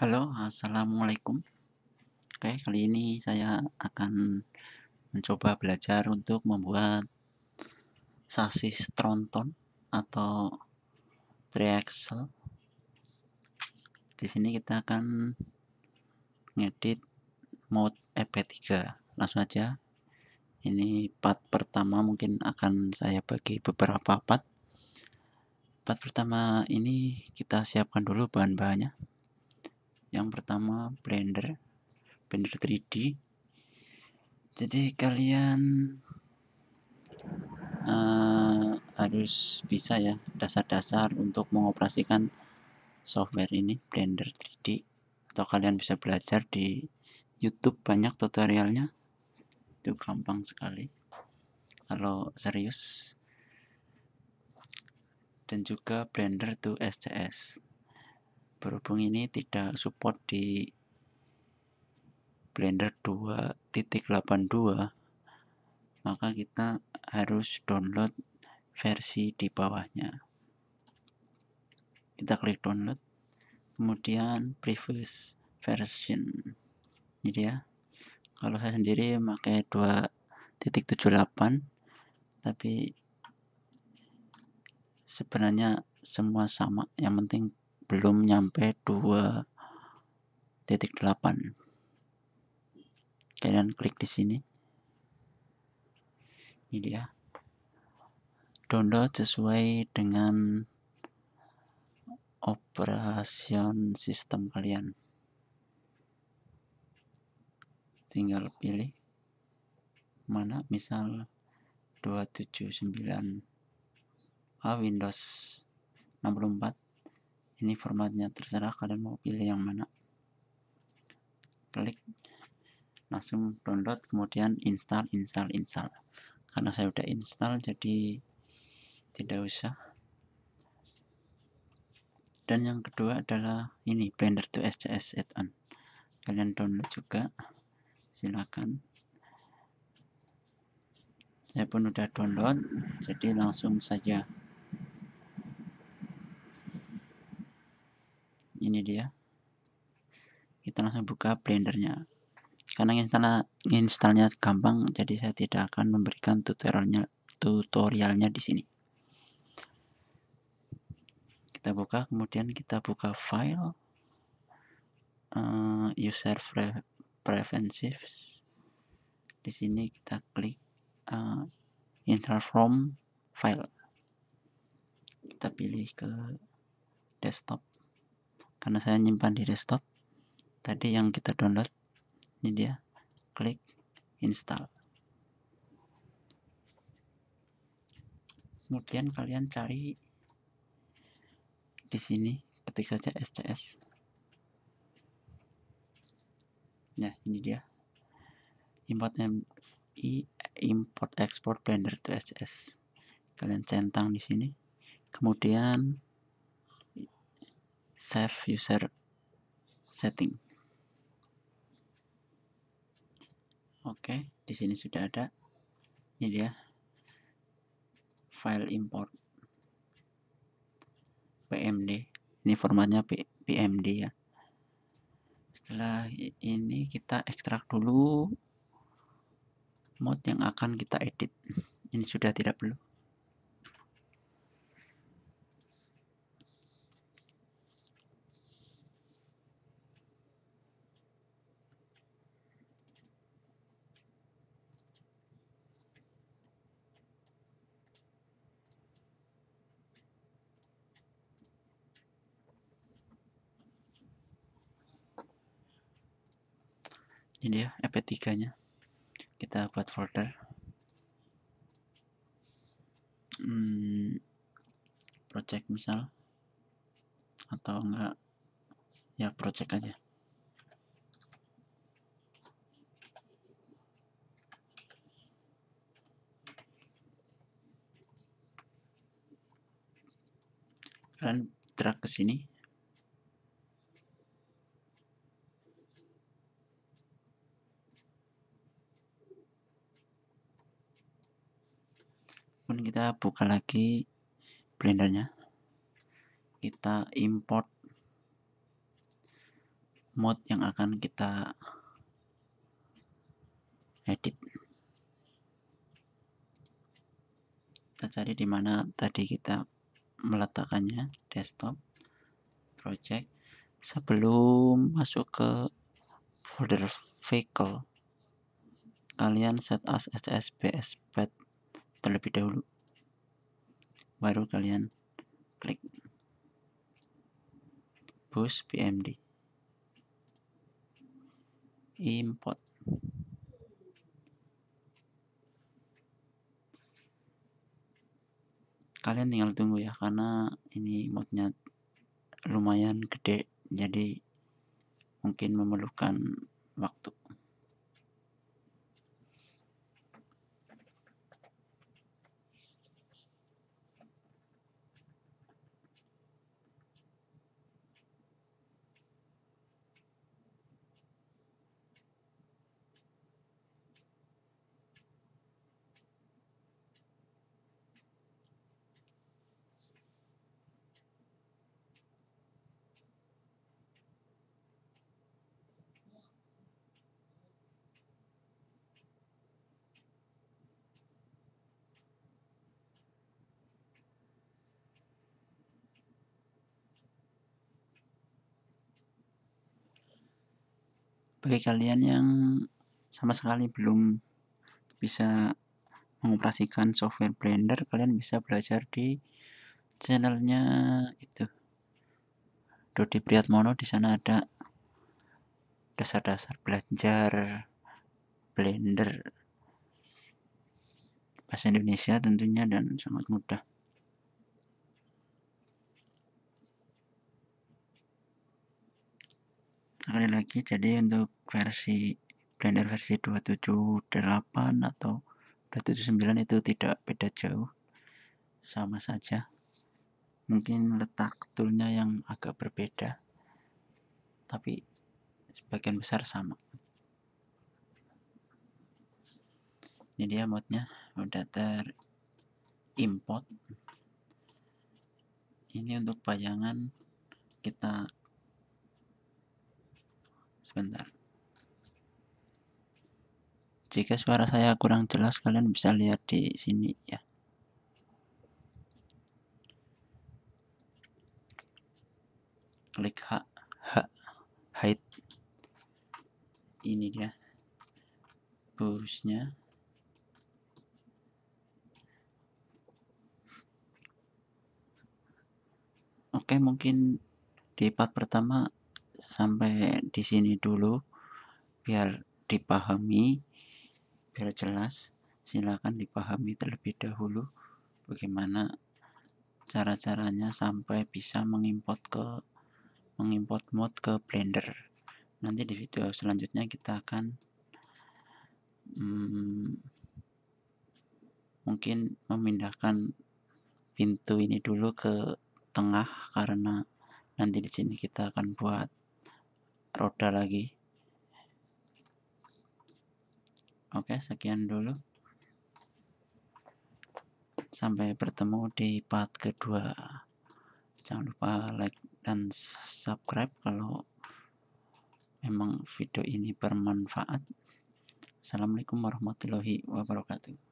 Halo, Assalamualaikum. Oke, kali ini saya akan mencoba belajar untuk membuat sasis tronton atau triaxle. Di sini kita akan ngedit mode EP3. Langsung aja. Ini part pertama mungkin akan saya bagi beberapa part. Part pertama ini kita siapkan dulu bahan-bahannya yang pertama Blender Blender 3D jadi kalian uh, harus bisa ya dasar-dasar untuk mengoperasikan software ini Blender 3D atau kalian bisa belajar di YouTube banyak tutorialnya itu gampang sekali kalau serius dan juga Blender to SCS berhubung ini tidak support di Blender 2.82 maka kita harus download versi di bawahnya kita klik download kemudian previous version jadi ya kalau saya sendiri pakai 2.78 tapi sebenarnya semua sama yang penting belum nyampe 2.8 kalian klik di sini ini dia download sesuai dengan operation sistem kalian tinggal pilih mana misal 279 ah, Windows 64 ini formatnya terserah kalian mau pilih yang mana klik langsung download kemudian install install install karena saya udah install jadi tidak usah dan yang kedua adalah ini Blender to SCS add-on kalian download juga silakan saya pun udah download jadi langsung saja ini dia kita langsung buka blendernya karena install installnya gampang jadi saya tidak akan memberikan tutorialnya tutorialnya di sini kita buka kemudian kita buka file uh, user pre preferences di sini kita klik uh, install from file kita pilih ke desktop karena saya nyimpan di desktop tadi yang kita download ini dia klik install kemudian kalian cari di sini ketik saja SCS nah ya, ini dia import import export blender to SCS kalian centang di sini kemudian save user setting oke di sini sudah ada ini dia file import PMD ini formatnya PMD ya setelah ini kita ekstrak dulu mode yang akan kita edit ini sudah tidak perlu ini ya EP3 nya kita buat folder hmm, project misal atau enggak ya project aja kalian drag ke sini kita buka lagi blendernya kita import mode yang akan kita edit kita cari di mana tadi kita meletakkannya desktop project sebelum masuk ke folder vehicle kalian set as SSBS terlebih dahulu baru kalian klik push pmd import kalian tinggal tunggu ya karena ini modnya lumayan gede jadi mungkin memerlukan waktu bagi kalian yang sama sekali belum bisa mengoperasikan software Blender kalian bisa belajar di channelnya itu Dodi Priyatmono di sana ada dasar-dasar belajar Blender bahasa Indonesia tentunya dan sangat mudah sekali lagi jadi untuk versi Blender versi 278 atau 279 itu tidak beda jauh sama saja mungkin letak toolnya yang agak berbeda tapi sebagian besar sama ini dia modnya udah ter import ini untuk bayangan kita sebentar jika suara saya kurang jelas kalian bisa lihat di sini ya klik H, H hide ini dia busnya oke mungkin di part pertama sampai di sini dulu biar dipahami biar jelas silakan dipahami terlebih dahulu bagaimana cara-caranya sampai bisa mengimport ke mengimport mode ke Blender. Nanti di video selanjutnya kita akan hmm, mungkin memindahkan pintu ini dulu ke tengah karena nanti di sini kita akan buat roda lagi oke sekian dulu sampai bertemu di part kedua jangan lupa like dan subscribe kalau memang video ini bermanfaat Assalamualaikum warahmatullahi wabarakatuh